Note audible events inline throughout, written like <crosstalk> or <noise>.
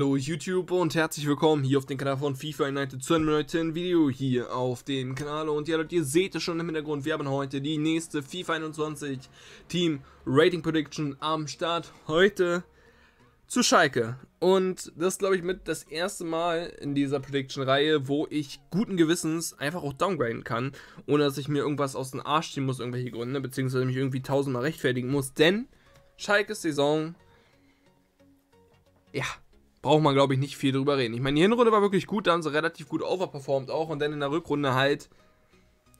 Hallo YouTube und herzlich willkommen hier auf dem Kanal von FIFA United zu einem neuen Video hier auf dem Kanal und ja Leute, ihr seht es schon im Hintergrund, wir haben heute die nächste FIFA 21 Team Rating Prediction am Start, heute zu Schalke und das glaube ich mit das erste Mal in dieser Prediction Reihe, wo ich guten Gewissens einfach auch downgraden kann, ohne dass ich mir irgendwas aus dem Arsch ziehen muss, irgendwelche Gründe, beziehungsweise mich irgendwie tausendmal rechtfertigen muss, denn Schalkes Saison, ja, braucht man, glaube ich, nicht viel drüber reden. Ich meine, die Hinrunde war wirklich gut, da haben sie relativ gut overperformed auch und dann in der Rückrunde halt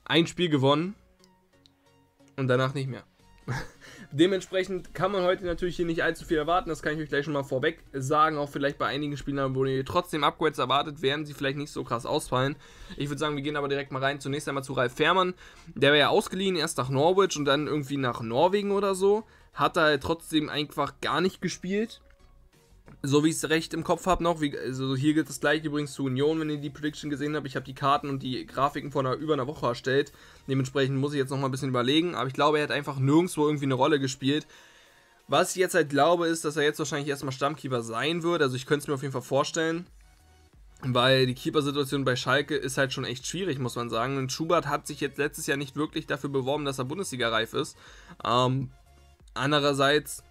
ein Spiel gewonnen und danach nicht mehr. <laughs> Dementsprechend kann man heute natürlich hier nicht allzu viel erwarten, das kann ich euch gleich schon mal vorweg sagen. Auch vielleicht bei einigen Spielern, wo ihr trotzdem Upgrades erwartet, werden sie vielleicht nicht so krass ausfallen. Ich würde sagen, wir gehen aber direkt mal rein. Zunächst einmal zu Ralf Fährmann. Der war ja ausgeliehen, erst nach Norwich und dann irgendwie nach Norwegen oder so. Hat er halt trotzdem einfach gar nicht gespielt so wie ich es recht im Kopf habe noch, wie, also hier gilt das gleiche übrigens zu Union, wenn ihr die Prediction gesehen habt. Ich habe die Karten und die Grafiken vor einer, über einer Woche erstellt. Dementsprechend muss ich jetzt nochmal ein bisschen überlegen. Aber ich glaube, er hat einfach nirgendwo irgendwie eine Rolle gespielt. Was ich jetzt halt glaube, ist, dass er jetzt wahrscheinlich erstmal Stammkeeper sein wird. Also ich könnte es mir auf jeden Fall vorstellen. Weil die Keeper-Situation bei Schalke ist halt schon echt schwierig, muss man sagen. Und Schubert hat sich jetzt letztes Jahr nicht wirklich dafür beworben, dass er Bundesliga-reif ist. Ähm, andererseits,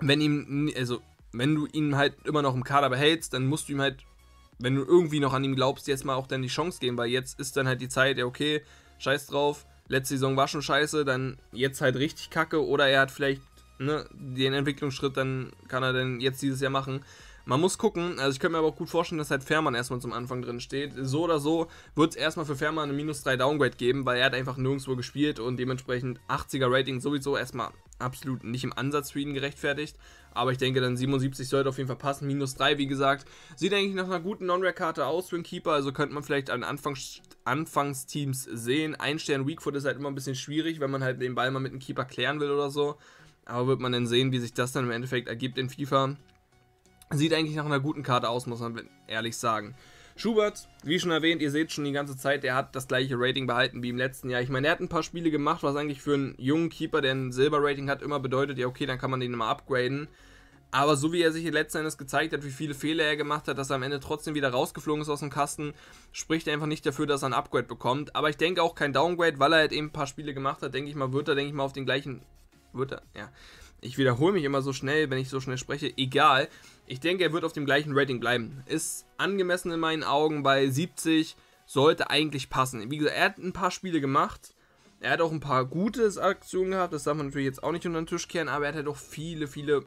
wenn ihm, also wenn du ihn halt immer noch im Kader behältst, dann musst du ihm halt, wenn du irgendwie noch an ihm glaubst, jetzt mal auch dann die Chance geben, weil jetzt ist dann halt die Zeit, ja okay, scheiß drauf, letzte Saison war schon scheiße, dann jetzt halt richtig kacke oder er hat vielleicht ne, den Entwicklungsschritt, dann kann er dann jetzt dieses Jahr machen. Man muss gucken, also ich könnte mir aber auch gut vorstellen, dass halt Fährmann erstmal zum Anfang drin steht. So oder so wird es erstmal für Fährmann eine minus 3 Downgrade geben, weil er hat einfach nirgendwo gespielt und dementsprechend 80er Rating sowieso erstmal absolut nicht im Ansatz für ihn gerechtfertigt. Aber ich denke, dann 77 sollte auf jeden Fall passen. Minus 3, wie gesagt. Sieht eigentlich nach einer guten Non-Rare-Karte aus für einen Keeper. Also könnte man vielleicht an Anfangs Anfangsteams sehen. Ein Stern Weakfoot ist halt immer ein bisschen schwierig, wenn man halt den Ball mal mit einem Keeper klären will oder so. Aber wird man dann sehen, wie sich das dann im Endeffekt ergibt in FIFA. Sieht eigentlich nach einer guten Karte aus, muss man ehrlich sagen. Schubert, wie schon erwähnt, ihr seht schon die ganze Zeit, er hat das gleiche Rating behalten wie im letzten Jahr. Ich meine, er hat ein paar Spiele gemacht, was eigentlich für einen jungen Keeper, der ein Silber-Rating hat, immer bedeutet, ja okay, dann kann man den immer upgraden. Aber so wie er sich letzten Endes gezeigt hat, wie viele Fehler er gemacht hat, dass er am Ende trotzdem wieder rausgeflogen ist aus dem Kasten, spricht er einfach nicht dafür, dass er ein Upgrade bekommt. Aber ich denke auch kein Downgrade, weil er halt eben ein paar Spiele gemacht hat, denke ich mal, wird er, denke ich mal, auf den gleichen, wird er, ja, ich wiederhole mich immer so schnell, wenn ich so schnell spreche, egal. Ich denke, er wird auf dem gleichen Rating bleiben. Ist angemessen in meinen Augen bei 70, sollte eigentlich passen. Wie gesagt, er hat ein paar Spiele gemacht. Er hat auch ein paar gute Aktionen gehabt, das darf man natürlich jetzt auch nicht unter den Tisch kehren, aber er hat halt auch viele, viele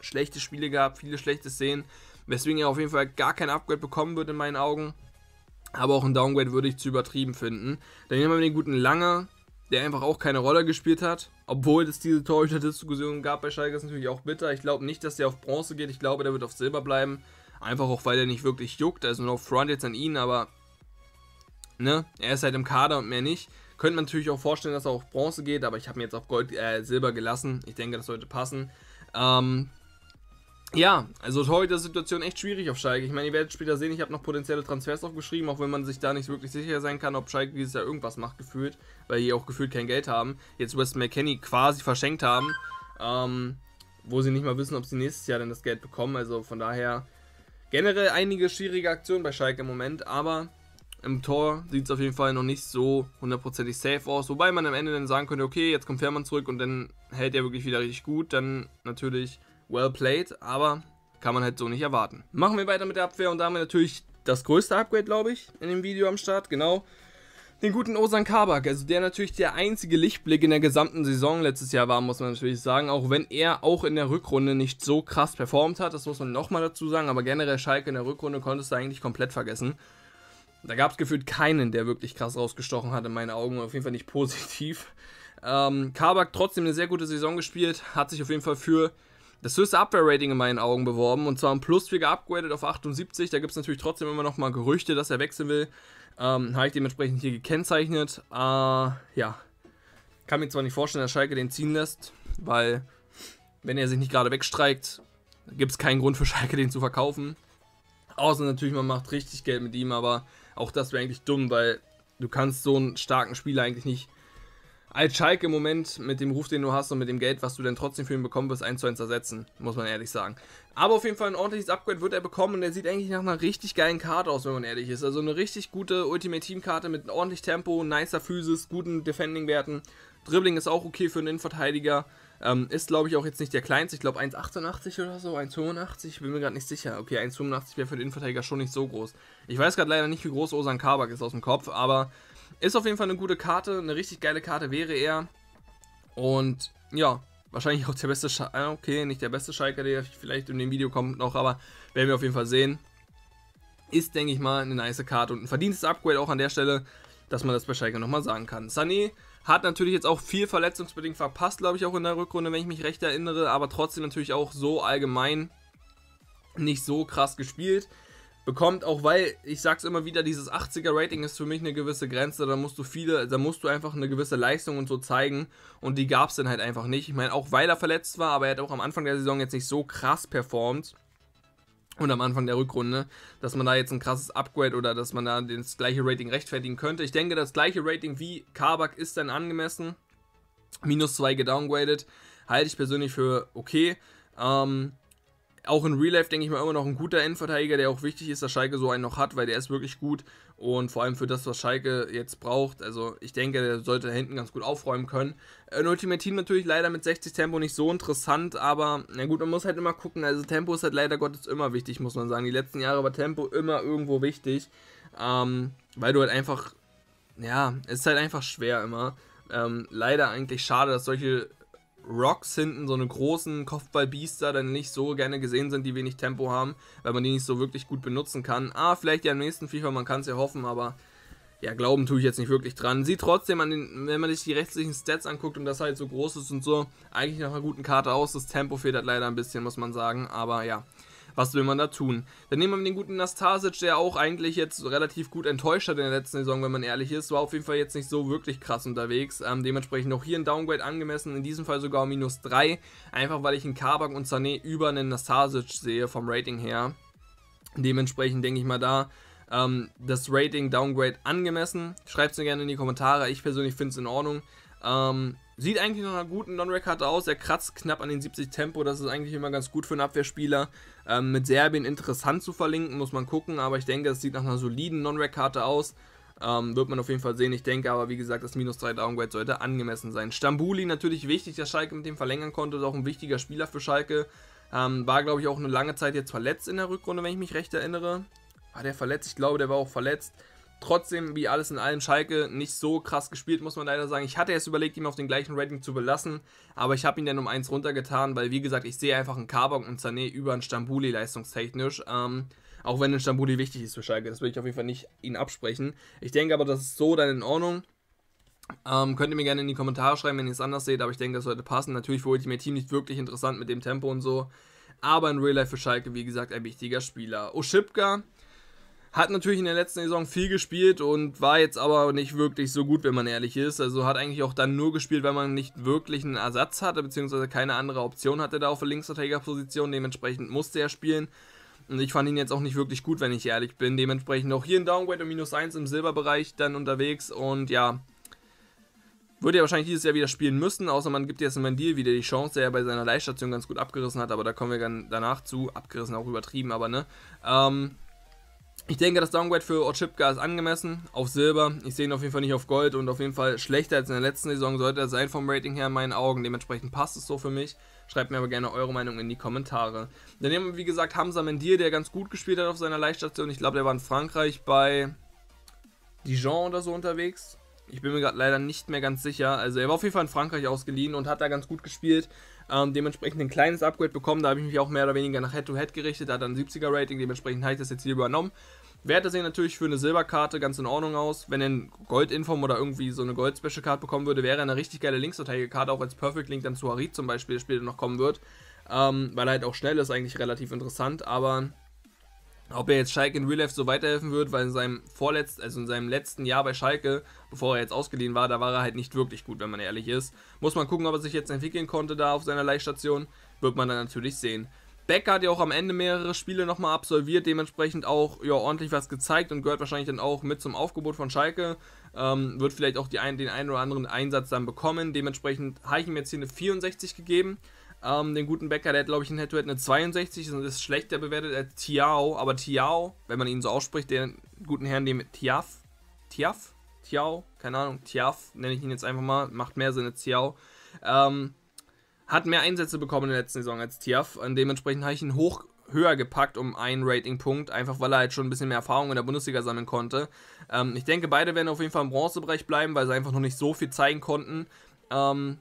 schlechte Spiele gehabt, viele schlechte Szenen, weswegen er auf jeden Fall gar kein Upgrade bekommen wird in meinen Augen. Aber auch ein Downgrade würde ich zu übertrieben finden. Dann nehmen wir den guten Lange, der einfach auch keine Rolle gespielt hat. Obwohl es diese Torhüter-Diskussion gab bei Schalke, ist natürlich auch bitter. Ich glaube nicht, dass der auf Bronze geht. Ich glaube, der wird auf Silber bleiben. Einfach auch, weil er nicht wirklich juckt. Also no front jetzt an ihn, aber ne, er ist halt im Kader und mehr nicht. Könnte man natürlich auch vorstellen, dass er auf Bronze geht, aber ich habe mir jetzt auf Gold, äh, Silber gelassen. Ich denke, das sollte passen. Ähm, ja, also Torhüter-Situation echt schwierig auf Schalke. Ich meine, ihr werdet später sehen, ich habe noch potenzielle Transfers aufgeschrieben, auch wenn man sich da nicht wirklich sicher sein kann, ob Schalke dieses Jahr irgendwas macht, gefühlt, weil die auch gefühlt kein Geld haben. Jetzt West McKenney quasi verschenkt haben, ähm, wo sie nicht mal wissen, ob sie nächstes Jahr denn das Geld bekommen. Also von daher generell einige schwierige Aktionen bei Schalke im Moment, aber im Tor sieht es auf jeden Fall noch nicht so hundertprozentig safe aus. Wobei man am Ende dann sagen könnte, okay, jetzt kommt Fährmann zurück und dann hält er wirklich wieder richtig gut. Dann natürlich well played, aber kann man halt so nicht erwarten. Machen wir weiter mit der Abwehr und da haben wir natürlich das größte Upgrade, glaube ich, in dem Video am Start, genau. Den guten Osan Kabak, also der natürlich der einzige Lichtblick in der gesamten Saison letztes Jahr war, muss man natürlich sagen, auch wenn er auch in der Rückrunde nicht so krass performt hat, das muss man nochmal dazu sagen, aber generell Schalke in der Rückrunde konntest du eigentlich komplett vergessen. Da gab es gefühlt keinen, der wirklich krass rausgestochen hat in meinen Augen, auf jeden Fall nicht positiv. Ähm, Kabak trotzdem eine sehr gute Saison gespielt, hat sich auf jeden Fall für das höchste Abwehrrating in meinen Augen beworben und zwar um plus 4 geupgradet auf 78. Da gibt es natürlich trotzdem immer noch mal Gerüchte, dass er wechseln will. Ähm, Habe halt ich dementsprechend hier gekennzeichnet. Äh, ja, kann mir zwar nicht vorstellen, dass Schalke den ziehen lässt, weil wenn er sich nicht gerade wegstreikt, gibt es keinen Grund für Schalke den zu verkaufen. Außer natürlich, man macht richtig Geld mit ihm, aber auch das wäre eigentlich dumm, weil du kannst so einen starken Spieler eigentlich nicht als Schalke im Moment mit dem Ruf, den du hast und mit dem Geld, was du denn trotzdem für ihn bekommen wirst, 1 zu 1 ersetzen, muss man ehrlich sagen. Aber auf jeden Fall ein ordentliches Upgrade wird er bekommen und er sieht eigentlich nach einer richtig geilen Karte aus, wenn man ehrlich ist. Also eine richtig gute Ultimate-Team-Karte mit ordentlich Tempo, nicer Physis, guten Defending-Werten. Dribbling ist auch okay für einen Innenverteidiger. Ähm, ist, glaube ich, auch jetzt nicht der kleinste. Ich glaube 1,88 oder so, 1,85. Bin mir gerade nicht sicher. Okay, 1,85 wäre für den Innenverteidiger schon nicht so groß. Ich weiß gerade leider nicht, wie groß Osan Kabak ist aus dem Kopf, aber ist auf jeden Fall eine gute Karte, eine richtig geile Karte wäre er. Und ja, wahrscheinlich auch der beste Schalke, ah, okay, nicht der beste Schalker, der vielleicht in dem Video kommt noch, aber werden wir auf jeden Fall sehen. Ist, denke ich mal, eine nice Karte und ein verdientes Upgrade auch an der Stelle, dass man das bei Schalke nochmal sagen kann. Sunny hat natürlich jetzt auch viel verletzungsbedingt verpasst, glaube ich, auch in der Rückrunde, wenn ich mich recht erinnere, aber trotzdem natürlich auch so allgemein nicht so krass gespielt bekommt, auch weil, ich sag's immer wieder, dieses 80er-Rating ist für mich eine gewisse Grenze, da musst du viele, da musst du einfach eine gewisse Leistung und so zeigen und die gab es dann halt einfach nicht. Ich meine, auch weil er verletzt war, aber er hat auch am Anfang der Saison jetzt nicht so krass performt und am Anfang der Rückrunde, dass man da jetzt ein krasses Upgrade oder dass man da das gleiche Rating rechtfertigen könnte. Ich denke, das gleiche Rating wie Kabak ist dann angemessen. Minus 2 gedowngraded, halte ich persönlich für okay. Ähm, auch in Real Life, denke ich mal, immer noch ein guter Endverteidiger, der auch wichtig ist, dass Schalke so einen noch hat, weil der ist wirklich gut und vor allem für das, was Schalke jetzt braucht. Also ich denke, der sollte da hinten ganz gut aufräumen können. Äh, in Ultimate Team natürlich leider mit 60 Tempo nicht so interessant, aber na gut, man muss halt immer gucken. Also Tempo ist halt leider Gottes immer wichtig, muss man sagen. Die letzten Jahre war Tempo immer irgendwo wichtig, ähm, weil du halt einfach, ja, es ist halt einfach schwer immer. Ähm, leider eigentlich schade, dass solche Rocks hinten, so eine großen Kopfballbiester, die nicht so gerne gesehen sind, die wenig Tempo haben, weil man die nicht so wirklich gut benutzen kann. Ah, vielleicht ja im nächsten FIFA, man kann es ja hoffen, aber ja, glauben tue ich jetzt nicht wirklich dran. Sieht trotzdem, an den, wenn man sich die rechtlichen Stats anguckt und das halt so groß ist und so, eigentlich nach einer guten Karte aus. Das Tempo federt halt leider ein bisschen, muss man sagen, aber ja was will man da tun? Dann nehmen wir den guten Nastasic, der auch eigentlich jetzt relativ gut enttäuscht hat in der letzten Saison, wenn man ehrlich ist. War auf jeden Fall jetzt nicht so wirklich krass unterwegs. Ähm, dementsprechend auch hier ein Downgrade angemessen, in diesem Fall sogar minus 3. Einfach weil ich einen Kabak und Sané über einen Nastasic sehe vom Rating her. Dementsprechend denke ich mal da, ähm, das Rating Downgrade angemessen. Schreibt es mir gerne in die Kommentare. Ich persönlich finde es in Ordnung. Ähm, Sieht eigentlich noch einer guten Non-Record aus. Er kratzt knapp an den 70 Tempo. Das ist eigentlich immer ganz gut für einen Abwehrspieler. Ähm, mit Serbien interessant zu verlinken, muss man gucken. Aber ich denke, es sieht nach einer soliden Non-Record aus. Ähm, wird man auf jeden Fall sehen. Ich denke aber, wie gesagt, das minus 3 Downgrade sollte angemessen sein. Stambuli natürlich wichtig, dass Schalke mit dem verlängern konnte. Ist auch ein wichtiger Spieler für Schalke. Ähm, war, glaube ich, auch eine lange Zeit jetzt verletzt in der Rückrunde, wenn ich mich recht erinnere. War der verletzt? Ich glaube, der war auch verletzt trotzdem, wie alles in allem, Schalke nicht so krass gespielt, muss man leider sagen. Ich hatte erst überlegt, ihn auf den gleichen Rating zu belassen, aber ich habe ihn dann um eins runtergetan, weil, wie gesagt, ich sehe einfach einen Kabak und Sané über einen Stambuli leistungstechnisch. Ähm, auch wenn ein Stambuli wichtig ist für Schalke, das will ich auf jeden Fall nicht ihn absprechen. Ich denke aber, das ist so dann in Ordnung. Ähm, könnt ihr mir gerne in die Kommentare schreiben, wenn ihr es anders seht, aber ich denke, das sollte passen. Natürlich wurde ich mir Team nicht wirklich interessant mit dem Tempo und so. Aber in Real Life für Schalke, wie gesagt, ein wichtiger Spieler. Oschipka, hat natürlich in der letzten Saison viel gespielt und war jetzt aber nicht wirklich so gut, wenn man ehrlich ist. Also hat eigentlich auch dann nur gespielt, weil man nicht wirklich einen Ersatz hatte, beziehungsweise keine andere Option hatte da auf der Linksverteidigerposition. Dementsprechend musste er spielen. Und ich fand ihn jetzt auch nicht wirklich gut, wenn ich ehrlich bin. Dementsprechend auch hier ein Downgrade und minus 1 im Silberbereich dann unterwegs. Und ja, würde er wahrscheinlich dieses Jahr wieder spielen müssen, außer man gibt jetzt einen Deal wieder die Chance, der ja bei seiner Leihstation ganz gut abgerissen hat, aber da kommen wir dann danach zu. Abgerissen auch übertrieben, aber ne. Ähm, ich denke, das Downgrade für Ochipka ist angemessen. Auf Silber. Ich sehe ihn auf jeden Fall nicht auf Gold und auf jeden Fall schlechter als in der letzten Saison sollte er sein vom Rating her in meinen Augen. Dementsprechend passt es so für mich. Schreibt mir aber gerne eure Meinung in die Kommentare. Dann nehmen wir, wie gesagt, Hamza Mendir, der ganz gut gespielt hat auf seiner Leihstation. Ich glaube, der war in Frankreich bei Dijon oder so unterwegs. Ich bin mir gerade leider nicht mehr ganz sicher. Also er war auf jeden Fall in Frankreich ausgeliehen und hat da ganz gut gespielt. Ähm, dementsprechend ein kleines Upgrade bekommen, da habe ich mich auch mehr oder weniger nach Head-to-Head -Head gerichtet, hat dann 70er Rating, dementsprechend habe ich das jetzt hier übernommen. Werte sehen natürlich für eine Silberkarte ganz in Ordnung aus. Wenn er ein Gold-Inform oder irgendwie so eine Gold-Special-Card bekommen würde, wäre er eine richtig geile linksverteidige Karte, auch als Perfect Link dann zu Harit zum Beispiel später noch kommen wird. Ähm, weil er halt auch schnell ist, eigentlich relativ interessant, aber ob er jetzt Schalke in Real Life so weiterhelfen wird, weil in seinem vorletzten, also in seinem letzten Jahr bei Schalke, bevor er jetzt ausgeliehen war, da war er halt nicht wirklich gut, wenn man ehrlich ist. Muss man gucken, ob er sich jetzt entwickeln konnte da auf seiner Leihstation, wird man dann natürlich sehen. Becker hat ja auch am Ende mehrere Spiele nochmal absolviert, dementsprechend auch ja, ordentlich was gezeigt und gehört wahrscheinlich dann auch mit zum Aufgebot von Schalke. Ähm, wird vielleicht auch ein, den einen oder anderen Einsatz dann bekommen. Dementsprechend habe ich ihm jetzt hier eine 64 gegeben ähm, den guten Bäcker, der hat, glaube ich, ein Head-to-Head -Head eine 62 und ist schlechter bewertet als Tiao. Aber Tiao, wenn man ihn so ausspricht, den guten Herrn, dem Tiaf, Tiaf, Tiao, keine Ahnung, Tiaf nenne ich ihn jetzt einfach mal, macht mehr Sinn als Tiao, ähm, hat mehr Einsätze bekommen in der letzten Saison als Tiaf. Und dementsprechend habe ich ihn hoch höher gepackt um einen Ratingpunkt, einfach weil er halt schon ein bisschen mehr Erfahrung in der Bundesliga sammeln konnte. Ähm, ich denke, beide werden auf jeden Fall im Bronzebereich bleiben, weil sie einfach noch nicht so viel zeigen konnten. Ähm,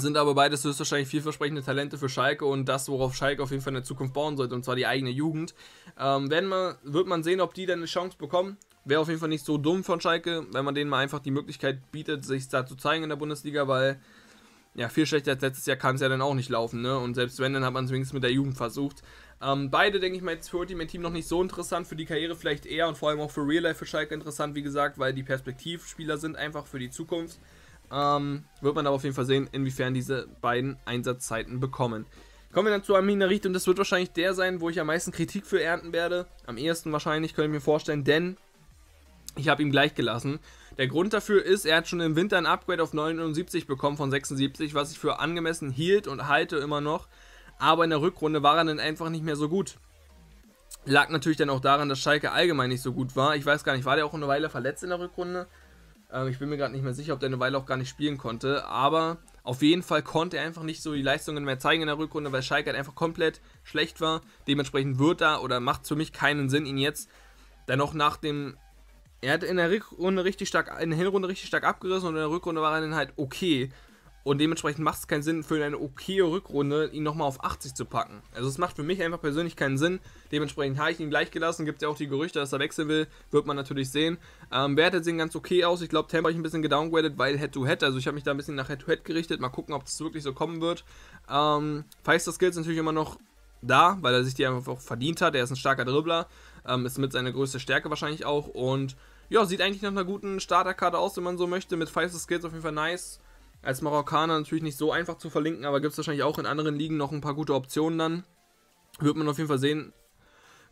sind aber beides höchstwahrscheinlich vielversprechende Talente für Schalke und das, worauf Schalke auf jeden Fall in der Zukunft bauen sollte, und zwar die eigene Jugend. Ähm, werden wir, wird man sehen, ob die dann eine Chance bekommen. Wäre auf jeden Fall nicht so dumm von Schalke, wenn man denen mal einfach die Möglichkeit bietet, sich da zu zeigen in der Bundesliga, weil ja, viel schlechter als letztes Jahr kann es ja dann auch nicht laufen, ne? Und selbst wenn, dann hat man es wenigstens mit der Jugend versucht. Ähm, beide, denke ich mal, jetzt für Ultimate Team noch nicht so interessant, für die Karriere vielleicht eher und vor allem auch für Real Life für Schalke interessant, wie gesagt, weil die Perspektivspieler sind einfach für die Zukunft. Ähm, wird man aber auf jeden Fall sehen, inwiefern diese beiden Einsatzzeiten bekommen. Kommen wir dann zu Aminarit und das wird wahrscheinlich der sein, wo ich am meisten Kritik für ernten werde. Am ehesten wahrscheinlich, könnte ich mir vorstellen, denn ich habe ihm gleich gelassen. Der Grund dafür ist, er hat schon im Winter ein Upgrade auf 79 bekommen von 76, was ich für angemessen hielt und halte immer noch. Aber in der Rückrunde war er dann einfach nicht mehr so gut. Lag natürlich dann auch daran, dass Schalke allgemein nicht so gut war. Ich weiß gar nicht, war der auch eine Weile verletzt in der Rückrunde? Äh, ich bin mir gerade nicht mehr sicher, ob der eine Weile auch gar nicht spielen konnte. Aber auf jeden Fall konnte er einfach nicht so die Leistungen mehr zeigen in der Rückrunde, weil Schalke halt einfach komplett schlecht war. Dementsprechend wird da oder macht es für mich keinen Sinn, ihn jetzt dennoch noch nach dem. Er hat in der Rückrunde richtig stark, in der Hinrunde richtig stark abgerissen und in der Rückrunde war er dann halt okay. Und dementsprechend macht es keinen Sinn, für eine okaye Rückrunde ihn nochmal auf 80 zu packen. Also es macht für mich einfach persönlich keinen Sinn. Dementsprechend habe ich ihn gleich gelassen. Gibt ja auch die Gerüchte, dass er wechseln will. Wird man natürlich sehen. Ähm, Werte sehen ganz okay aus. Ich glaube, Tampa habe ich ein bisschen gedowngraded, weil Head-to-Head. -head. Also ich habe mich da ein bisschen nach Head-to-Head -head gerichtet. Mal gucken, ob das wirklich so kommen wird. Ähm, Feister Skills natürlich immer noch da, weil er sich die einfach auch verdient hat. Er ist ein starker Dribbler. Ähm, ist mit seiner größten Stärke wahrscheinlich auch. Und ja, sieht eigentlich nach einer guten Starterkarte aus, wenn man so möchte. Mit Feister Skills auf jeden Fall nice. Als Marokkaner natürlich nicht so einfach zu verlinken, aber gibt es wahrscheinlich auch in anderen Ligen noch ein paar gute Optionen dann. Wird man auf jeden Fall sehen,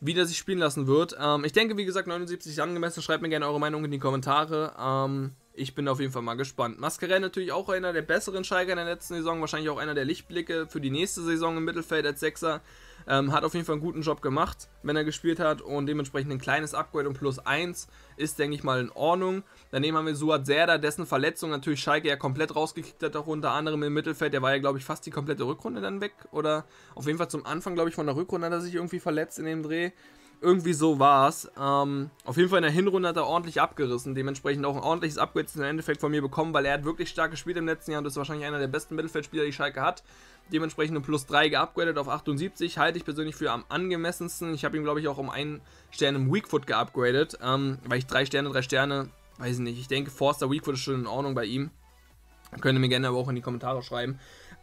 wie der sich spielen lassen wird. Ähm, ich denke, wie gesagt, 79 ist angemessen. Schreibt mir gerne eure Meinung in die Kommentare. Ähm, ich bin auf jeden Fall mal gespannt. Mascarell natürlich auch einer der besseren Steiger in der letzten Saison, wahrscheinlich auch einer der Lichtblicke für die nächste Saison im Mittelfeld als Sechser. Ähm, hat auf jeden Fall einen guten Job gemacht, wenn er gespielt hat und dementsprechend ein kleines Upgrade um Plus 1 ist, denke ich mal, in Ordnung. Daneben haben wir Suat Serda, dessen Verletzung natürlich Schalke ja komplett rausgekickt hat, auch unter anderem im Mittelfeld. Der war ja, glaube ich, fast die komplette Rückrunde dann weg oder auf jeden Fall zum Anfang, glaube ich, von der Rückrunde hat er sich irgendwie verletzt in dem Dreh. Irgendwie so war's. Ähm, auf jeden Fall in der Hinrunde hat er ordentlich abgerissen. Dementsprechend auch ein ordentliches Upgrade im Endeffekt von mir bekommen, weil er hat wirklich stark gespielt im letzten Jahr und ist wahrscheinlich einer der besten Mittelfeldspieler, die Schalke hat. Dementsprechend ein Plus 3 geupgradet auf 78. Halte ich persönlich für am angemessensten. Ich habe ihn, glaube ich, auch um einen Stern im Weakfoot geupgradet, ähm, weil ich drei Sterne, drei Sterne, weiß ich nicht. Ich denke, Forster Weakfoot ist schon in Ordnung bei ihm. Könnt ihr mir gerne aber auch in die Kommentare schreiben.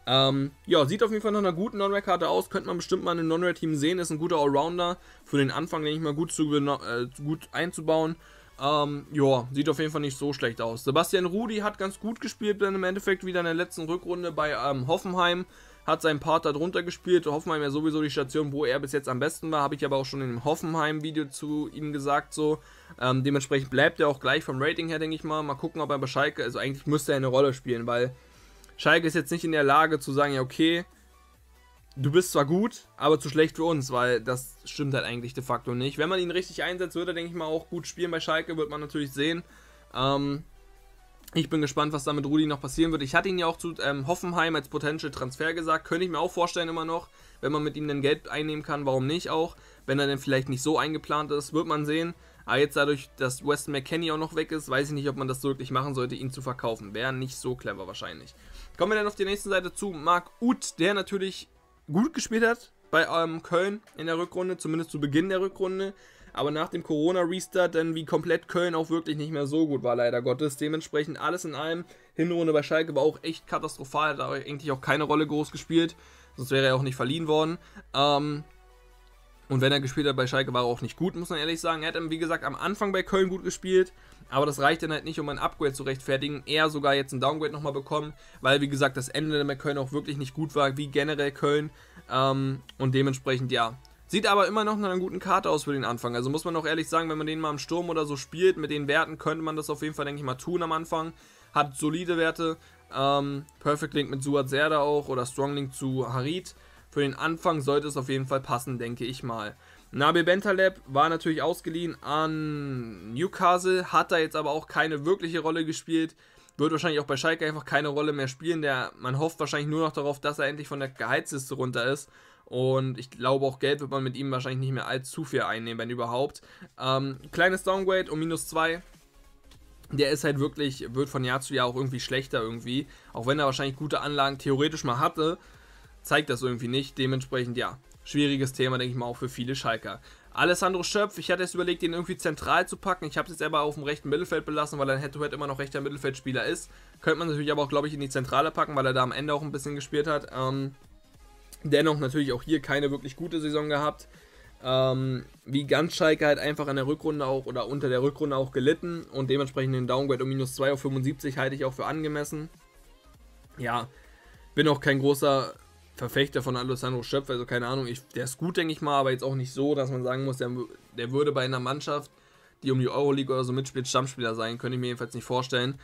Ähm, ja, sieht auf jeden Fall nach einer guten Non-Rare-Karte aus. Könnte man bestimmt mal in einem Non-Rare-Team sehen. Ist ein guter Allrounder. Für den Anfang, denke ich mal, gut, zu, äh, gut einzubauen. Ähm, ja, sieht auf jeden Fall nicht so schlecht aus. Sebastian Rudi hat ganz gut gespielt, dann im Endeffekt wieder in der letzten Rückrunde bei ähm, Hoffenheim hat seinen Part darunter gespielt. Hoffenheim ja sowieso die Station, wo er bis jetzt am besten war. Habe ich aber auch schon in dem Hoffenheim-Video zu ihm gesagt so. Ähm, dementsprechend bleibt er auch gleich vom Rating her, denke ich mal. Mal gucken, ob er bei Schalke, also eigentlich müsste er eine Rolle spielen, weil Schalke ist jetzt nicht in der Lage zu sagen, ja okay, du bist zwar gut, aber zu schlecht für uns, weil das stimmt halt eigentlich de facto nicht. Wenn man ihn richtig einsetzt, würde er, denke ich mal, auch gut spielen bei Schalke, wird man natürlich sehen. Ähm, ich bin gespannt, was da mit Rudi noch passieren wird. Ich hatte ihn ja auch zu ähm, Hoffenheim als Potential Transfer gesagt. Könnte ich mir auch vorstellen immer noch. Wenn man mit ihm dann Geld einnehmen kann, warum nicht auch? Wenn er denn vielleicht nicht so eingeplant ist, wird man sehen. Aber jetzt dadurch, dass Weston McKenney auch noch weg ist, weiß ich nicht, ob man das wirklich machen sollte, ihn zu verkaufen. Wäre nicht so clever wahrscheinlich. Kommen wir dann auf die nächste Seite zu Marc Uth, der natürlich gut gespielt hat bei ähm, Köln in der Rückrunde, zumindest zu Beginn der Rückrunde aber nach dem Corona-Restart dann wie komplett Köln auch wirklich nicht mehr so gut war, leider Gottes. Dementsprechend alles in allem, Hinrunde bei Schalke war auch echt katastrophal, hat eigentlich auch keine Rolle groß gespielt, sonst wäre er auch nicht verliehen worden. Ähm, und wenn er gespielt hat bei Schalke, war er auch nicht gut, muss man ehrlich sagen. Er hat, wie gesagt, am Anfang bei Köln gut gespielt, aber das reicht dann halt nicht, um ein Upgrade zu rechtfertigen. Er sogar jetzt ein Downgrade nochmal bekommen, weil, wie gesagt, das Ende bei Köln auch wirklich nicht gut war, wie generell Köln. Ähm, und dementsprechend, ja, Sieht aber immer noch nach einer guten Karte aus für den Anfang. Also muss man auch ehrlich sagen, wenn man den mal im Sturm oder so spielt, mit den Werten könnte man das auf jeden Fall, denke ich mal, tun am Anfang. Hat solide Werte. Ähm, Perfect Link mit Suat Zerda auch oder Strong Link zu Harid. Für den Anfang sollte es auf jeden Fall passen, denke ich mal. Nabil Bentaleb war natürlich ausgeliehen an Newcastle, hat da jetzt aber auch keine wirkliche Rolle gespielt wird wahrscheinlich auch bei Schalke einfach keine Rolle mehr spielen. Der, man hofft wahrscheinlich nur noch darauf, dass er endlich von der Geheizliste runter ist und ich glaube, auch Geld wird man mit ihm wahrscheinlich nicht mehr allzu viel einnehmen, wenn überhaupt. Ähm, kleines Downgrade um minus 2. Der ist halt wirklich, wird von Jahr zu Jahr auch irgendwie schlechter irgendwie. Auch wenn er wahrscheinlich gute Anlagen theoretisch mal hatte, zeigt das irgendwie nicht. Dementsprechend, ja, schwieriges Thema, denke ich mal, auch für viele Schalker. Alessandro Schöpf, ich hatte jetzt überlegt, den irgendwie zentral zu packen. Ich habe es jetzt aber auf dem rechten Mittelfeld belassen, weil er ein Head-to-Head immer noch rechter Mittelfeldspieler ist. Könnte man natürlich aber auch, glaube ich, in die Zentrale packen, weil er da am Ende auch ein bisschen gespielt hat. Ähm, Dennoch natürlich auch hier keine wirklich gute Saison gehabt. Ähm, wie ganz Schalke halt einfach an der Rückrunde auch oder unter der Rückrunde auch gelitten und dementsprechend den Downgrade um minus 2 auf 75 halte ich auch für angemessen. Ja, bin auch kein großer Verfechter von Alessandro Schöpf, also keine Ahnung, ich, der ist gut, denke ich mal, aber jetzt auch nicht so, dass man sagen muss, der, der würde bei einer Mannschaft, die um die Euroleague oder so mitspielt, Stammspieler sein, könnte ich mir jedenfalls nicht vorstellen.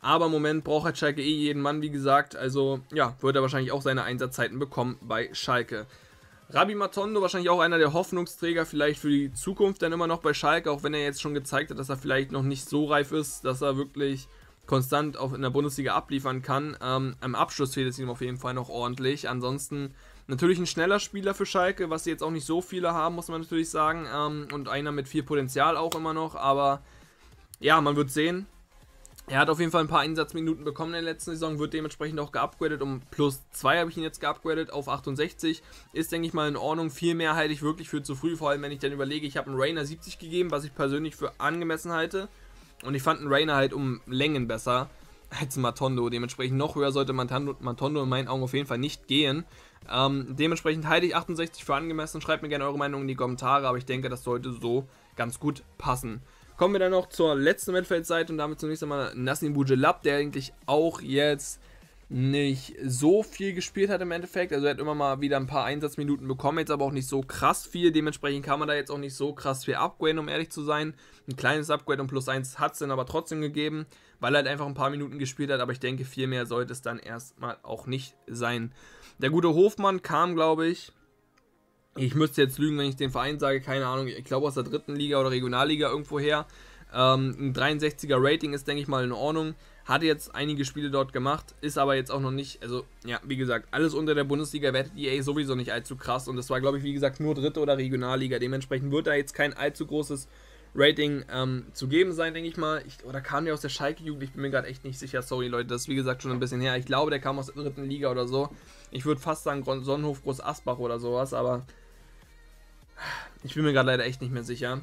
Aber im Moment braucht halt Schalke eh jeden Mann, wie gesagt. Also ja, wird er wahrscheinlich auch seine Einsatzzeiten bekommen bei Schalke. Rabi Matondo wahrscheinlich auch einer der Hoffnungsträger vielleicht für die Zukunft dann immer noch bei Schalke, auch wenn er jetzt schon gezeigt hat, dass er vielleicht noch nicht so reif ist, dass er wirklich konstant auch in der Bundesliga abliefern kann. Ähm, am Abschluss fehlt es ihm auf jeden Fall noch ordentlich. Ansonsten natürlich ein schneller Spieler für Schalke, was sie jetzt auch nicht so viele haben, muss man natürlich sagen. Ähm, und einer mit viel Potenzial auch immer noch, aber ja, man wird sehen. Er hat auf jeden Fall ein paar Einsatzminuten bekommen in der letzten Saison, wird dementsprechend auch geupgradet. Um plus 2 habe ich ihn jetzt geupgradet auf 68. Ist, denke ich mal, in Ordnung. Viel mehr halte ich wirklich für zu früh, vor allem wenn ich dann überlege, ich habe einen Rainer 70 gegeben, was ich persönlich für angemessen halte. Und ich fand einen Rainer halt um Längen besser als Matondo. Dementsprechend noch höher sollte Matondo, in meinen Augen auf jeden Fall nicht gehen. Ähm, dementsprechend halte ich 68 für angemessen. Schreibt mir gerne eure Meinung in die Kommentare, aber ich denke, das sollte so ganz gut passen. Kommen wir dann noch zur letzten Mittelfeldseite und damit zunächst einmal Nassim Bujelab, der eigentlich auch jetzt nicht so viel gespielt hat im Endeffekt. Also er hat immer mal wieder ein paar Einsatzminuten bekommen, jetzt aber auch nicht so krass viel. Dementsprechend kann man da jetzt auch nicht so krass viel upgraden, um ehrlich zu sein. Ein kleines Upgrade um plus 1 hat es dann aber trotzdem gegeben, weil er halt einfach ein paar Minuten gespielt hat. Aber ich denke, viel mehr sollte es dann erstmal auch nicht sein. Der gute Hofmann kam, glaube ich, ich müsste jetzt lügen, wenn ich den Verein sage, keine Ahnung, ich glaube aus der dritten Liga oder Regionalliga irgendwoher. Ähm, ein 63er Rating ist, denke ich mal, in Ordnung. Hat jetzt einige Spiele dort gemacht, ist aber jetzt auch noch nicht, also ja, wie gesagt, alles unter der Bundesliga wertet EA sowieso nicht allzu krass und das war, glaube ich, wie gesagt, nur dritte oder Regionalliga. Dementsprechend wird da jetzt kein allzu großes Rating ähm, zu geben sein, denke ich mal. Ich, oder kam der aus der Schalke-Jugend? Ich bin mir gerade echt nicht sicher. Sorry, Leute, das ist wie gesagt schon ein bisschen her. Ich glaube, der kam aus der dritten Liga oder so. Ich würde fast sagen Sonnenhof Groß Asbach oder sowas, aber ich bin mir gerade leider echt nicht mehr sicher.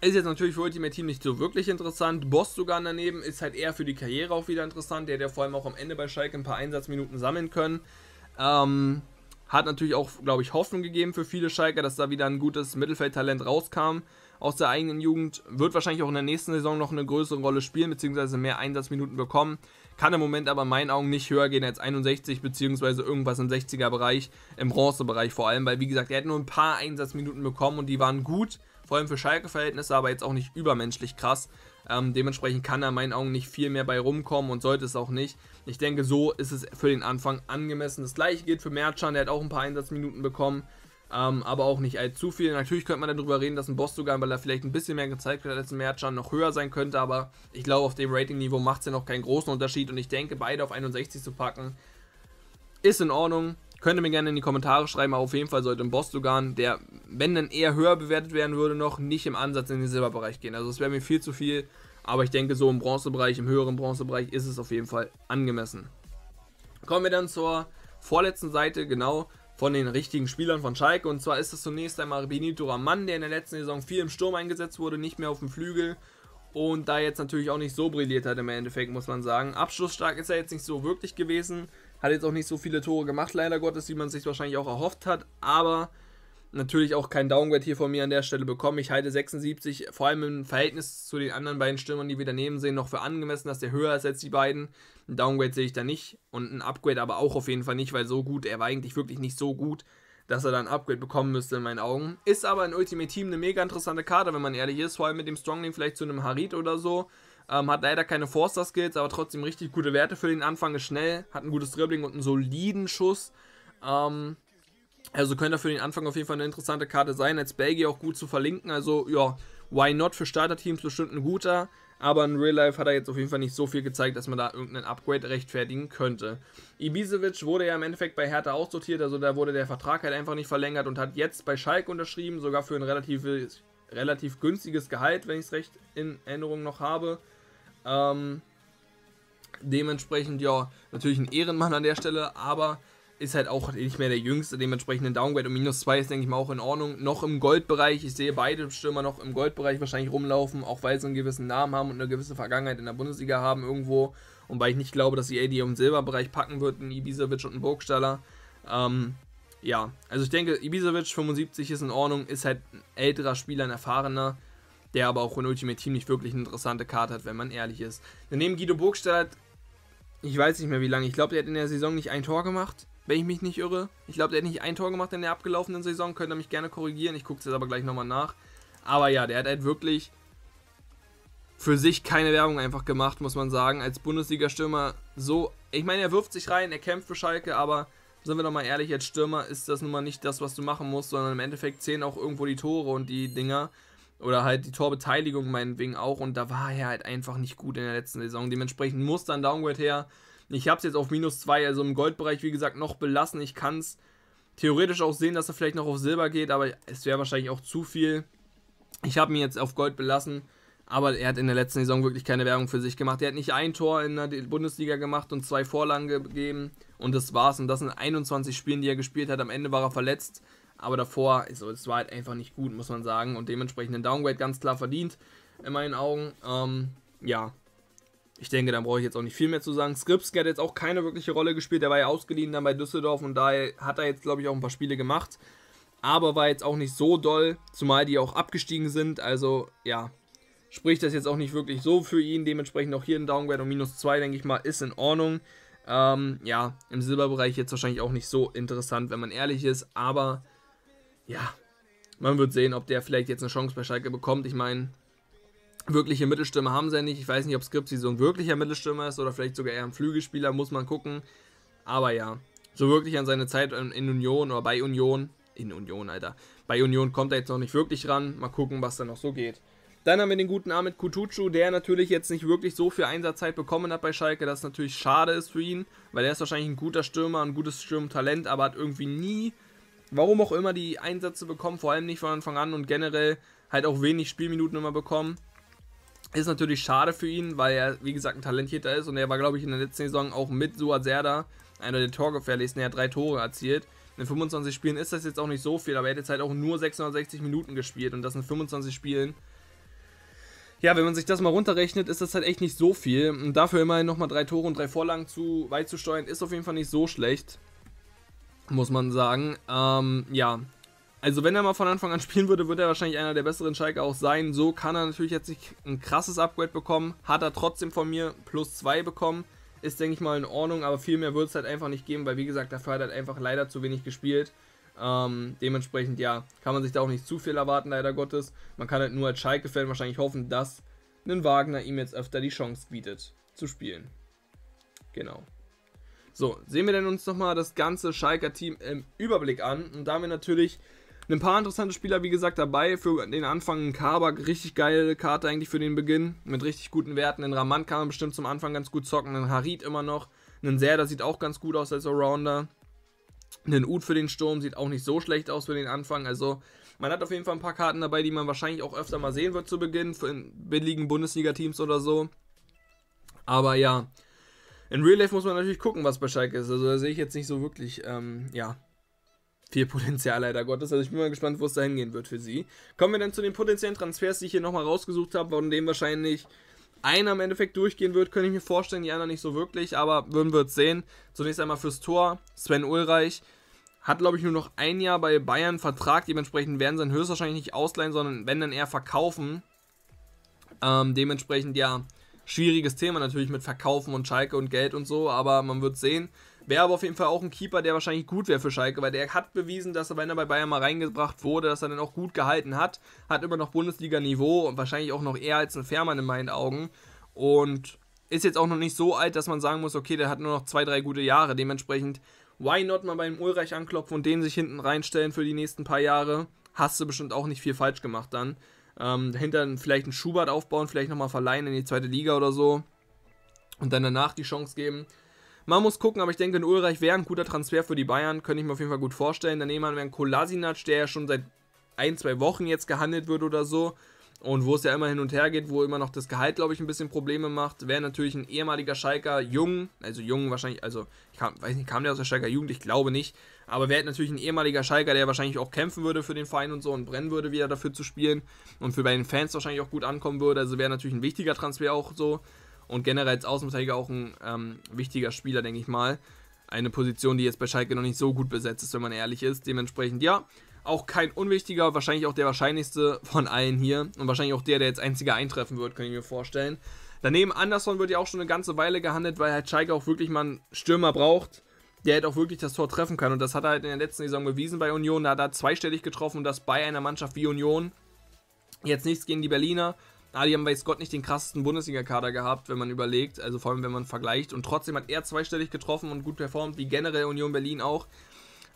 Ist jetzt natürlich für Ultimate Team nicht so wirklich interessant. Boss sogar daneben ist halt eher für die Karriere auch wieder interessant. Der hat ja vor allem auch am Ende bei Schalke ein paar Einsatzminuten sammeln können. Ähm, hat natürlich auch, glaube ich, Hoffnung gegeben für viele Schalke, dass da wieder ein gutes Mittelfeldtalent rauskam aus der eigenen Jugend, wird wahrscheinlich auch in der nächsten Saison noch eine größere Rolle spielen, beziehungsweise mehr Einsatzminuten bekommen. Kann im Moment aber in meinen Augen nicht höher gehen als 61, beziehungsweise irgendwas im 60er-Bereich, im Bronze-Bereich vor allem, weil wie gesagt, er hat nur ein paar Einsatzminuten bekommen und die waren gut, vor allem für Schalke-Verhältnisse, aber jetzt auch nicht übermenschlich krass. Ähm, dementsprechend kann er in meinen Augen nicht viel mehr bei rumkommen und sollte es auch nicht. Ich denke, so ist es für den Anfang angemessen. Das gleiche gilt für Mertschan, der hat auch ein paar Einsatzminuten bekommen ähm, aber auch nicht allzu viel. Natürlich könnte man darüber reden, dass ein Boss sogar, weil er vielleicht ein bisschen mehr gezeigt hat als ein Merchan, noch höher sein könnte, aber ich glaube, auf dem Rating-Niveau macht es ja noch keinen großen Unterschied und ich denke, beide auf 61 zu packen, ist in Ordnung. Könnt ihr mir gerne in die Kommentare schreiben, aber auf jeden Fall sollte ein Boss sogar, der, wenn dann eher höher bewertet werden würde, noch nicht im Ansatz in den Silberbereich gehen. Also es wäre mir viel zu viel, aber ich denke, so im Bronzebereich, im höheren Bronzebereich ist es auf jeden Fall angemessen. Kommen wir dann zur vorletzten Seite, genau, von den richtigen Spielern von Schalke. Und zwar ist es zunächst einmal Benito Raman, der in der letzten Saison viel im Sturm eingesetzt wurde, nicht mehr auf dem Flügel. Und da jetzt natürlich auch nicht so brilliert hat im Endeffekt, muss man sagen. Abschlussstark ist er jetzt nicht so wirklich gewesen. Hat jetzt auch nicht so viele Tore gemacht, leider Gottes, wie man sich wahrscheinlich auch erhofft hat. Aber Natürlich auch kein Downgrade hier von mir an der Stelle bekommen. Ich halte 76, vor allem im Verhältnis zu den anderen beiden Stürmern, die wir daneben sehen, noch für angemessen, dass der höher ist als die beiden. Ein Downgrade sehe ich da nicht und ein Upgrade aber auch auf jeden Fall nicht, weil so gut, er war eigentlich wirklich nicht so gut, dass er da ein Upgrade bekommen müsste in meinen Augen. Ist aber in Ultimate Team eine mega interessante Karte, wenn man ehrlich ist, vor allem mit dem Strongling vielleicht zu einem Harit oder so. Ähm, hat leider keine Forster-Skills, aber trotzdem richtig gute Werte für den Anfang, ist schnell, hat ein gutes Dribbling und einen soliden Schuss. Ähm, also könnte für den Anfang auf jeden Fall eine interessante Karte sein. Als Belgier auch gut zu verlinken. Also ja, why not für Starterteams bestimmt ein guter. Aber in Real Life hat er jetzt auf jeden Fall nicht so viel gezeigt, dass man da irgendeinen Upgrade rechtfertigen könnte. Ibisevic wurde ja im Endeffekt bei Hertha auch sortiert, also da wurde der Vertrag halt einfach nicht verlängert und hat jetzt bei Schalke unterschrieben, sogar für ein relativ, relativ günstiges Gehalt, wenn ich es recht in Erinnerung noch habe. Ähm, dementsprechend, ja, natürlich ein Ehrenmann an der Stelle, aber ist halt auch nicht mehr der jüngste, dementsprechend ein Downgrade Und minus 2 ist, denke ich mal, auch in Ordnung. Noch im Goldbereich, ich sehe beide Stürmer noch im Goldbereich wahrscheinlich rumlaufen, auch weil sie einen gewissen Namen haben und eine gewisse Vergangenheit in der Bundesliga haben irgendwo. Und weil ich nicht glaube, dass die AD im Silberbereich packen wird, ein Ibisevic und ein Burgstaller. Ähm, ja, also ich denke, Ibisevic 75 ist in Ordnung, ist halt ein älterer Spieler, ein erfahrener der aber auch in Ultimate Team nicht wirklich eine interessante Karte hat, wenn man ehrlich ist. Daneben Guido Burgstadt, ich weiß nicht mehr wie lange, ich glaube, der hat in der Saison nicht ein Tor gemacht wenn ich mich nicht irre. Ich glaube, der hat nicht ein Tor gemacht in der abgelaufenen Saison. Könnt ihr mich gerne korrigieren. Ich gucke es jetzt aber gleich nochmal nach. Aber ja, der hat halt wirklich für sich keine Werbung einfach gemacht, muss man sagen. Als Bundesliga-Stürmer so. Ich meine, er wirft sich rein, er kämpft für Schalke, aber sind wir doch mal ehrlich, als Stürmer ist das nun mal nicht das, was du machen musst, sondern im Endeffekt zählen auch irgendwo die Tore und die Dinger. Oder halt die Torbeteiligung meinetwegen auch. Und da war er halt einfach nicht gut in der letzten Saison. Dementsprechend muss dann Downgrade her. Ich habe es jetzt auf minus 2, also im Goldbereich, wie gesagt, noch belassen. Ich kann es theoretisch auch sehen, dass er vielleicht noch auf Silber geht, aber es wäre wahrscheinlich auch zu viel. Ich habe ihn jetzt auf Gold belassen, aber er hat in der letzten Saison wirklich keine Werbung für sich gemacht. Er hat nicht ein Tor in der Bundesliga gemacht und zwei Vorlagen gegeben und das war's. Und das sind 21 Spielen, die er gespielt hat. Am Ende war er verletzt, aber davor, also, es war halt einfach nicht gut, muss man sagen. Und dementsprechend ein Downgrade ganz klar verdient, in meinen Augen. Ähm, ja, ich denke, da brauche ich jetzt auch nicht viel mehr zu sagen. Skripski hat jetzt auch keine wirkliche Rolle gespielt. Der war ja ausgeliehen dann bei Düsseldorf und da hat er jetzt, glaube ich, auch ein paar Spiele gemacht. Aber war jetzt auch nicht so doll, zumal die auch abgestiegen sind. Also, ja, spricht das jetzt auch nicht wirklich so für ihn. Dementsprechend auch hier ein Downgrade und minus 2, denke ich mal, ist in Ordnung. Ähm, ja, im Silberbereich jetzt wahrscheinlich auch nicht so interessant, wenn man ehrlich ist. Aber, ja, man wird sehen, ob der vielleicht jetzt eine Chance bei Schalke bekommt. Ich meine, wirkliche Mittelstürmer haben sie ja nicht. Ich weiß nicht, ob Skripsi so ein wirklicher Mittelstürmer ist oder vielleicht sogar eher ein Flügelspieler, muss man gucken. Aber ja, so wirklich an seine Zeit in Union oder bei Union, in Union, Alter, bei Union kommt er jetzt noch nicht wirklich ran. Mal gucken, was da noch so geht. Dann haben wir den guten Ahmed Kutucu, der natürlich jetzt nicht wirklich so viel Einsatzzeit bekommen hat bei Schalke, das natürlich schade ist für ihn, weil er ist wahrscheinlich ein guter Stürmer, ein gutes Stürmtalent, aber hat irgendwie nie, warum auch immer, die Einsätze bekommen, vor allem nicht von Anfang an und generell halt auch wenig Spielminuten immer bekommen. Ist natürlich schade für ihn, weil er, wie gesagt, ein talentierter ist und er war, glaube ich, in der letzten Saison auch mit Suat Serda einer der torgefährlichsten. Er hat drei Tore erzielt. In 25 Spielen ist das jetzt auch nicht so viel, aber er hat jetzt halt auch nur 660 Minuten gespielt und das sind 25 Spielen. Ja, wenn man sich das mal runterrechnet, ist das halt echt nicht so viel. Und dafür immerhin nochmal drei Tore und drei Vorlagen zu weit zu steuern, ist auf jeden Fall nicht so schlecht. Muss man sagen. Ähm, ja, also wenn er mal von Anfang an <laughs> spielen würde, würde er wahrscheinlich einer der besseren Schalke auch sein. So kann er natürlich jetzt nicht ein krasses Upgrade bekommen. Hat er trotzdem von mir plus 2 bekommen. Ist, denke ich mal, in Ordnung, aber viel mehr wird es halt einfach nicht geben, weil wie gesagt, dafür hat er halt einfach leider zu wenig gespielt. Ähm, dementsprechend, ja, kann man sich da auch nicht zu viel erwarten, leider Gottes. Man kann halt nur als Schalke-Fan wahrscheinlich hoffen, dass ein Wagner ihm jetzt öfter die Chance bietet, zu spielen. Genau. So, sehen wir denn uns nochmal das ganze Schalker-Team im Überblick an. Und da wir natürlich ein paar interessante Spieler, wie gesagt, dabei. Für den Anfang ein Kabak, richtig geile Karte eigentlich für den Beginn. Mit richtig guten Werten. Den Raman kann man bestimmt zum Anfang ganz gut zocken. Den Harid immer noch. Einen Serda sieht auch ganz gut aus als Allrounder. Einen Ud für den Sturm sieht auch nicht so schlecht aus für den Anfang. Also man hat auf jeden Fall ein paar Karten dabei, die man wahrscheinlich auch öfter mal sehen wird zu Beginn. Für in billigen Bundesliga-Teams oder so. Aber ja, in Real Life muss man natürlich gucken, was bei Schalke ist. Also da sehe ich jetzt nicht so wirklich, ähm, ja, viel Potenzial leider Gottes. Also ich bin mal gespannt, wo es da hingehen wird für sie. Kommen wir dann zu den potenziellen Transfers, die ich hier nochmal rausgesucht habe, von denen wahrscheinlich einer im Endeffekt durchgehen wird, könnte ich mir vorstellen, die anderen nicht so wirklich, aber würden wir es sehen. Zunächst einmal fürs Tor, Sven Ulreich. Hat, glaube ich, nur noch ein Jahr bei Bayern Vertrag. Dementsprechend werden sie ihn höchstwahrscheinlich nicht ausleihen, sondern wenn dann eher verkaufen. Ähm, dementsprechend, ja, schwieriges Thema natürlich mit Verkaufen und Schalke und Geld und so, aber man wird sehen. Wäre aber auf jeden Fall auch ein Keeper, der wahrscheinlich gut wäre für Schalke, weil der hat bewiesen, dass er, wenn er bei Bayern mal reingebracht wurde, dass er dann auch gut gehalten hat. Hat immer noch Bundesliga-Niveau und wahrscheinlich auch noch eher als ein Fährmann in meinen Augen. Und ist jetzt auch noch nicht so alt, dass man sagen muss, okay, der hat nur noch zwei, drei gute Jahre. Dementsprechend, why not mal beim Ulreich anklopfen und den sich hinten reinstellen für die nächsten paar Jahre? Hast du bestimmt auch nicht viel falsch gemacht dann. Ähm, dahinter vielleicht einen Schubert aufbauen, vielleicht nochmal verleihen in die zweite Liga oder so. Und dann danach die Chance geben. Man muss gucken, aber ich denke, ein Ulreich wäre ein guter Transfer für die Bayern, könnte ich mir auf jeden Fall gut vorstellen. Daneben haben wir einen Kolasinac, der ja schon seit ein, zwei Wochen jetzt gehandelt wird oder so. Und wo es ja immer hin und her geht, wo immer noch das Gehalt, glaube ich, ein bisschen Probleme macht, wäre natürlich ein ehemaliger Schalker Jung, also Jung wahrscheinlich, also ich kam, weiß nicht, kam der aus der Schalker Jugend? Ich glaube nicht. Aber wäre natürlich ein ehemaliger Schalker, der wahrscheinlich auch kämpfen würde für den Verein und so und brennen würde, wieder dafür zu spielen und für bei den Fans wahrscheinlich auch gut ankommen würde. Also wäre natürlich ein wichtiger Transfer auch so und generell als Außenverteidiger auch ein ähm, wichtiger Spieler, denke ich mal. Eine Position, die jetzt bei Schalke noch nicht so gut besetzt ist, wenn man ehrlich ist. Dementsprechend, ja, auch kein unwichtiger, wahrscheinlich auch der wahrscheinlichste von allen hier und wahrscheinlich auch der, der jetzt einziger eintreffen wird, kann ich mir vorstellen. Daneben Anderson wird ja auch schon eine ganze Weile gehandelt, weil halt Schalke auch wirklich mal einen Stürmer braucht, der halt auch wirklich das Tor treffen kann und das hat er halt in der letzten Saison bewiesen bei Union, da hat er zweistellig getroffen und das bei einer Mannschaft wie Union. Jetzt nichts gegen die Berliner, Ah, die haben weiß Gott nicht den krassesten Bundesliga-Kader gehabt, wenn man überlegt, also vor allem wenn man vergleicht. Und trotzdem hat er zweistellig getroffen und gut performt, wie generell Union Berlin auch.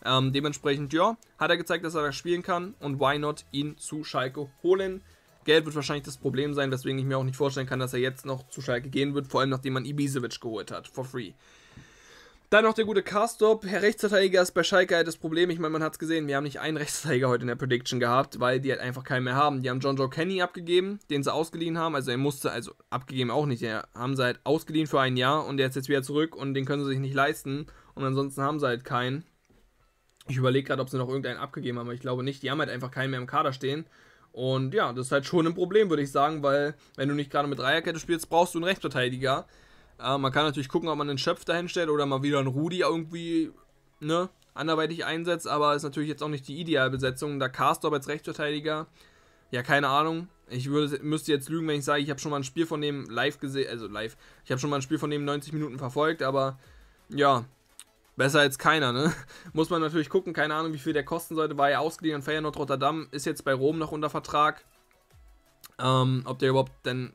Ähm, dementsprechend, ja, hat er gezeigt, dass er da spielen kann und why not ihn zu Schalke holen. Geld wird wahrscheinlich das Problem sein, weswegen ich mir auch nicht vorstellen kann, dass er jetzt noch zu Schalke gehen wird, vor allem nachdem man Ibisevic geholt hat, for free. Dann noch der gute Carstop. Herr Rechtsverteidiger ist bei Schalke halt das Problem. Ich meine, man hat es gesehen, wir haben nicht einen Rechtsverteidiger heute in der Prediction gehabt, weil die halt einfach keinen mehr haben. Die haben John Joe Kenny abgegeben, den sie ausgeliehen haben. Also er musste, also abgegeben auch nicht, Er haben sie halt ausgeliehen für ein Jahr und der ist jetzt wieder zurück und den können sie sich nicht leisten. Und ansonsten haben sie halt keinen. Ich überlege gerade, ob sie noch irgendeinen abgegeben haben, aber ich glaube nicht. Die haben halt einfach keinen mehr im Kader stehen. Und ja, das ist halt schon ein Problem, würde ich sagen, weil wenn du nicht gerade mit Dreierkette spielst, brauchst du einen Rechtsverteidiger. Ja, man kann natürlich gucken, ob man einen Schöpf dahinstellt oder mal wieder einen Rudi irgendwie, ne, anderweitig einsetzt, aber ist natürlich jetzt auch nicht die Idealbesetzung. Da Castorp als Rechtsverteidiger, ja, keine Ahnung. Ich würde, müsste jetzt lügen, wenn ich sage, ich habe schon mal ein Spiel von dem live gesehen, also live, ich habe schon mal ein Spiel von dem 90 Minuten verfolgt, aber ja, besser als keiner, ne? <laughs> Muss man natürlich gucken, keine Ahnung, wie viel der kosten sollte, war ja ausgeliehen an Feyenoord Rotterdam, ist jetzt bei Rom noch unter Vertrag. Ähm, ob der überhaupt denn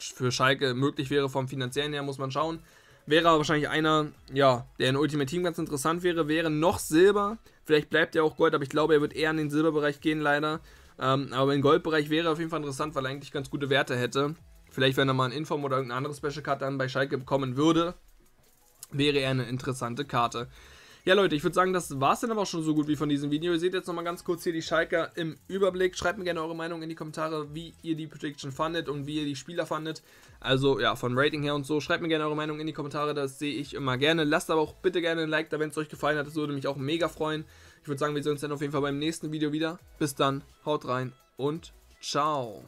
für Schalke möglich wäre vom finanziellen her, muss man schauen. Wäre aber wahrscheinlich einer, ja, der in Ultimate Team ganz interessant wäre. Wäre noch Silber. Vielleicht bleibt er auch Gold, aber ich glaube, er wird eher in den Silberbereich gehen, leider. Ähm, aber im Goldbereich wäre er auf jeden Fall interessant, weil er eigentlich ganz gute Werte hätte. Vielleicht, wenn er mal ein Inform oder irgendeine andere Special Card dann bei Schalke bekommen würde, wäre er eine interessante Karte. Ja, Leute, ich würde sagen, das war es dann aber auch schon so gut wie von diesem Video. Ihr seht jetzt nochmal ganz kurz hier die Schalker im Überblick. Schreibt mir gerne eure Meinung in die Kommentare, wie ihr die Prediction fandet und wie ihr die Spieler fandet. Also ja, von Rating her und so. Schreibt mir gerne eure Meinung in die Kommentare, das sehe ich immer gerne. Lasst aber auch bitte gerne ein Like da, wenn es euch gefallen hat. Das würde mich auch mega freuen. Ich würde sagen, wir sehen uns dann auf jeden Fall beim nächsten Video wieder. Bis dann, haut rein und ciao.